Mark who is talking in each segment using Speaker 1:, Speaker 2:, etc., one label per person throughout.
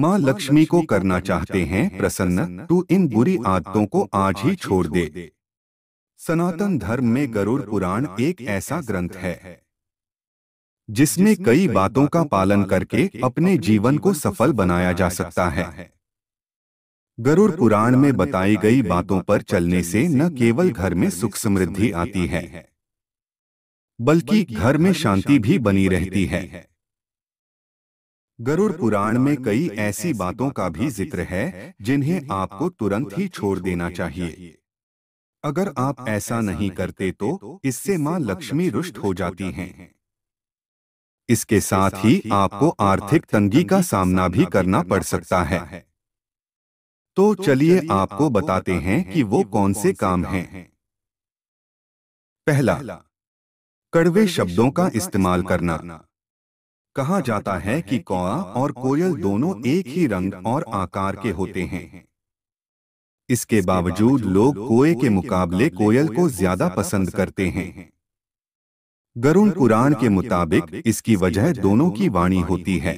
Speaker 1: माँ लक्ष्मी को करना चाहते हैं प्रसन्न तू इन बुरी आदतों को आज ही छोड़ दे सनातन धर्म में गरुड़ पुराण एक ऐसा ग्रंथ है जिसमें कई बातों का पालन करके अपने जीवन को सफल बनाया जा सकता है गरुड़ पुराण में बताई गई बातों पर चलने से न केवल घर में सुख समृद्धि आती है बल्कि घर में शांति भी बनी रहती है गरुड़ पुराण में कई ऐसी बातों का भी जिक्र है जिन्हें आपको तुरंत ही छोड़ देना चाहिए अगर आप ऐसा नहीं करते तो, तो इससे मां लक्ष्मी रुष्ट हो जाती हैं। इसके साथ ही आपको आर्थिक तंगी का सामना भी करना पड़ सकता है तो, तो चलिए आपको बताते हैं कि वो कौन से काम हैं। पहला कड़वे शब्दों का इस्तेमाल करना कहा जाता है कि कौआ और कोयल दोनों एक ही रंग और आकार के होते हैं इसके बावजूद लोग कोए के मुकाबले कोयल को ज्यादा पसंद करते हैं गरुण कुरान के मुताबिक इसकी वजह दोनों की वाणी होती है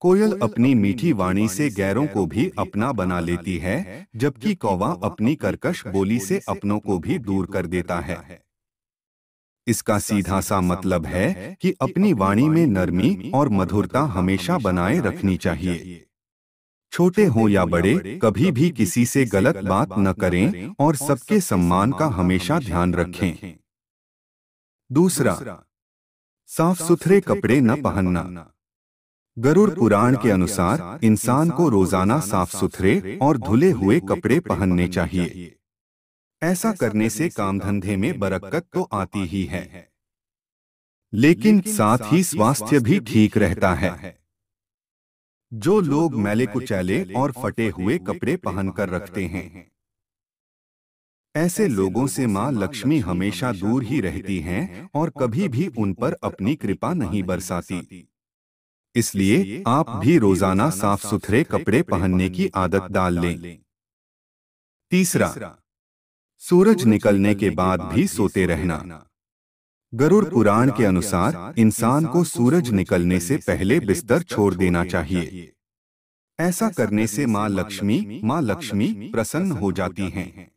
Speaker 1: कोयल अपनी मीठी वाणी से गैरों को भी अपना बना लेती है जबकि कौवा अपनी कर्कश बोली से अपनों को भी दूर कर देता है इसका सीधा सा मतलब, मतलब है कि अपनी वाणी में नरमी और मधुरता हमेशा बनाए रखनी चाहिए छोटे हों या बड़े कभी भी किसी से गलत बात न करें और सबके सम्मान का हमेशा ध्यान रखें दूसरा साफ सुथरे कपड़े न पहनना गरुड़ पुराण के अनुसार इंसान को रोजाना साफ सुथरे और धुले हुए कपड़े पहनने चाहिए ऐसा करने से काम धंधे में बरकत तो, तो आती ही है लेकिन साथ ही स्वास्थ्य भी ठीक रहता है जो लोग मैले कुचैले और फटे हुए कपड़े पहनकर रखते हैं ऐसे लोगों से माँ लक्ष्मी हमेशा दूर ही रहती हैं और कभी भी उन पर अपनी कृपा नहीं बरसाती इसलिए आप भी रोजाना साफ सुथरे कपड़े पहनने की आदत डाल लें तीसरा सूरज निकलने के बाद भी सोते रहना गरुड़ पुराण के अनुसार इंसान को सूरज निकलने से पहले बिस्तर छोड़ देना चाहिए ऐसा करने से माँ लक्ष्मी माँ लक्ष्मी प्रसन्न हो जाती हैं।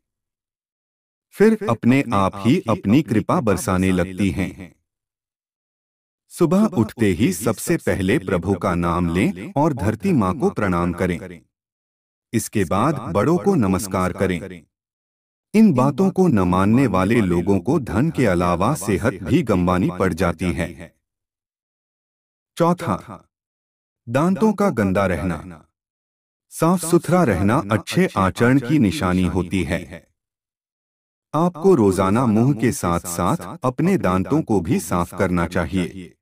Speaker 1: फिर अपने आप ही अपनी कृपा बरसाने लगती हैं। सुबह उठते ही सबसे पहले प्रभु का नाम लें और धरती माँ को प्रणाम करें इसके बाद बड़ों को नमस्कार करें इन बातों को न मानने वाले लोगों को धन के अलावा सेहत भी गंवानी पड़ जाती है चौथा दांतों का गंदा रहना साफ सुथरा रहना अच्छे आचरण की निशानी होती है आपको रोजाना मुंह के साथ साथ अपने दांतों को भी साफ करना चाहिए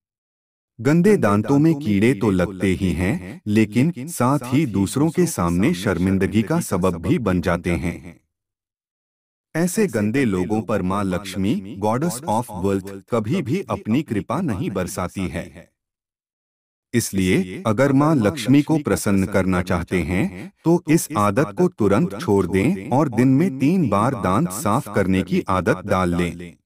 Speaker 1: गंदे दांतों में कीड़े तो लगते ही हैं लेकिन साथ ही दूसरों के सामने शर्मिंदगी का सबब भी बन जाते हैं ऐसे गंदे लोगों पर माँ लक्ष्मी गॉडस ऑफ वर्ल्थ कभी भी अपनी कृपा नहीं बरसाती है इसलिए अगर माँ लक्ष्मी को प्रसन्न करना चाहते हैं तो, तो इस आदत को तुरंत छोड़ दें और दिन में तीन बार दांत साफ करने की आदत डाल लें